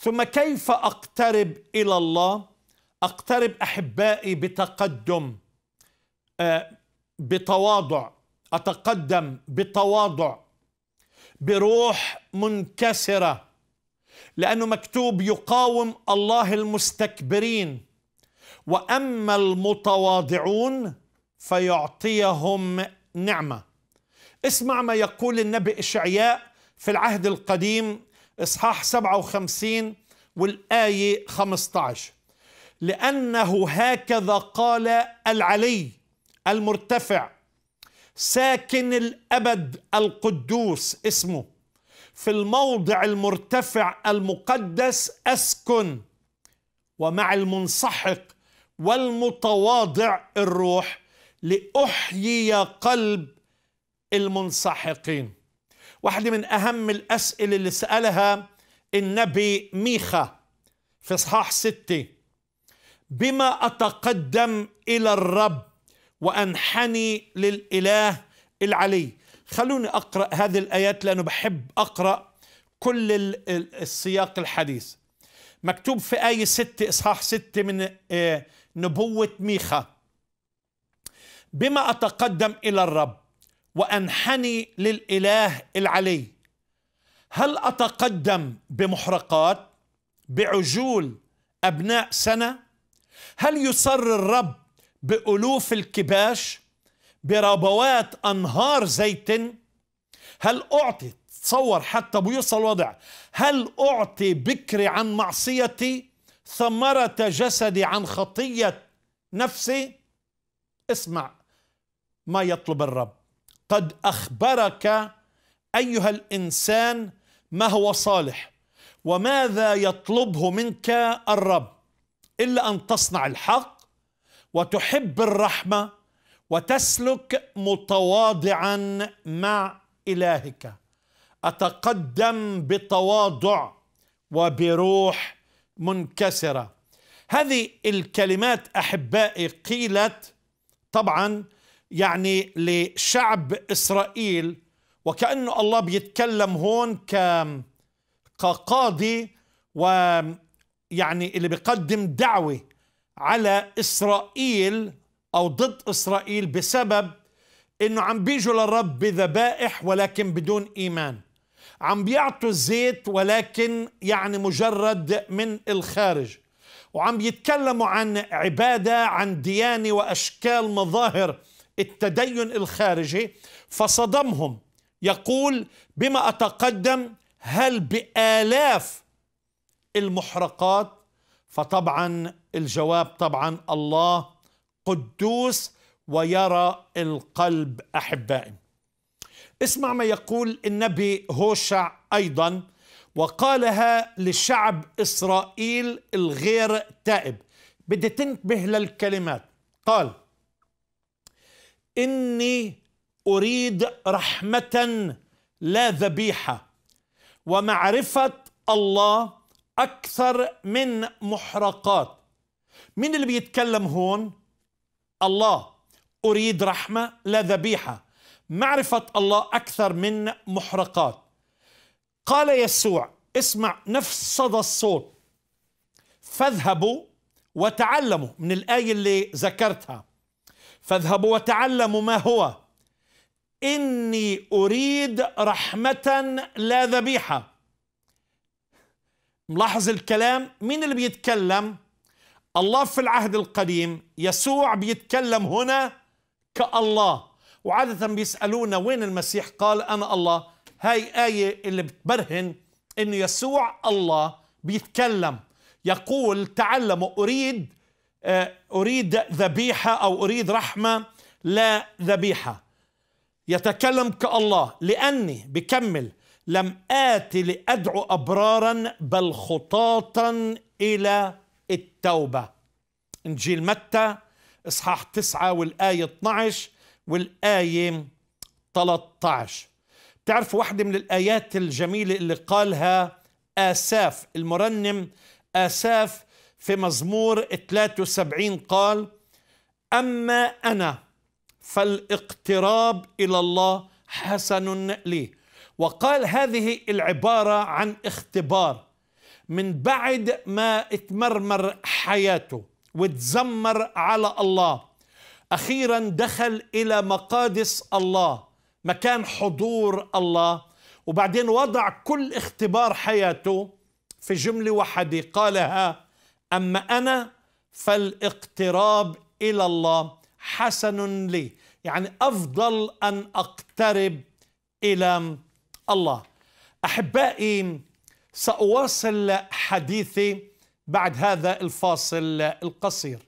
ثم كيف اقترب الى الله اقترب احبائي بتقدم آه، بتواضع اتقدم بتواضع بروح منكسره لانه مكتوب يقاوم الله المستكبرين واما المتواضعون فيعطيهم نعمه اسمع ما يقول النبي اشعياء في العهد القديم إصحاح 57 والآية 15 لأنه هكذا قال العلي المرتفع ساكن الأبد القدوس اسمه في الموضع المرتفع المقدس أسكن ومع المنسحق والمتواضع الروح لأحيي قلب المنسحقين واحدة من أهم الأسئلة اللي سألها النبي ميخا في إصحاح ستة بما أتقدم إلى الرب وأنحني للإله العلي خلوني أقرأ هذه الآيات لأنه بحب أقرأ كل السياق الحديث مكتوب في آية ستة إصحاح ستة من آه، نبوة ميخا بما أتقدم إلى الرب وانحني للاله العلي هل اتقدم بمحرقات بعجول ابناء سنه هل يسر الرب بالوف الكباش بربوات انهار زيت هل اعطي تصور حتى بيوصل وضع هل اعطي بكري عن معصيتي ثمره جسدي عن خطيه نفسي اسمع ما يطلب الرب قد أخبرك أيها الإنسان ما هو صالح وماذا يطلبه منك الرب إلا أن تصنع الحق وتحب الرحمة وتسلك متواضعا مع إلهك أتقدم بتواضع وبروح منكسرة هذه الكلمات أحبائي قيلت طبعا يعني لشعب إسرائيل وكأنه الله بيتكلم هون كقاضي ويعني اللي بيقدم دعوة على إسرائيل أو ضد إسرائيل بسبب انه عم بيجوا للرب بذبائح ولكن بدون ايمان عم بيعطوا الزيت ولكن يعني مجرد من الخارج وعم بيتكلموا عن عباده عن ديانه واشكال مظاهر التدين الخارجي فصدمهم يقول بما أتقدم هل بآلاف المحرقات فطبعا الجواب طبعا الله قدوس ويرى القلب أحبائي اسمع ما يقول النبي هوشع أيضا وقالها لشعب إسرائيل الغير تائب بدي تنتبه للكلمات قال إني أريد رحمة لا ذبيحة ومعرفة الله أكثر من محرقات مين اللي بيتكلم هون؟ الله أريد رحمة لا ذبيحة معرفة الله أكثر من محرقات قال يسوع اسمع نفس صدى الصوت فاذهبوا وتعلموا من الآية اللي ذكرتها فاذهبوا وتعلموا ما هو إني أريد رحمة لا ذبيحة ملاحظ الكلام مين اللي بيتكلم الله في العهد القديم يسوع بيتكلم هنا كالله وعادة بيسألونا وين المسيح قال أنا الله هاي آية اللي بتبرهن أن يسوع الله بيتكلم يقول تعلموا أريد آه، أريد ذبيحة أو أريد رحمة لا ذبيحة يتكلم كالله لأني بكمل لم آت لأدعو أبرارا بل خطاطا إلى التوبة إنجيل متى إصحاح 9 والآية 12 والآية 13 تعرف واحدة من الآيات الجميلة اللي قالها آساف المرنم آساف في مزمور 73 قال أما أنا فالاقتراب إلى الله حسن لي وقال هذه العبارة عن اختبار من بعد ما اتمرمر حياته وتزمر على الله أخيرا دخل إلى مقادس الله مكان حضور الله وبعدين وضع كل اختبار حياته في جملة واحدة قالها أما أنا فالاقتراب إلى الله حسن لي يعني أفضل أن أقترب إلى الله أحبائي سأواصل حديثي بعد هذا الفاصل القصير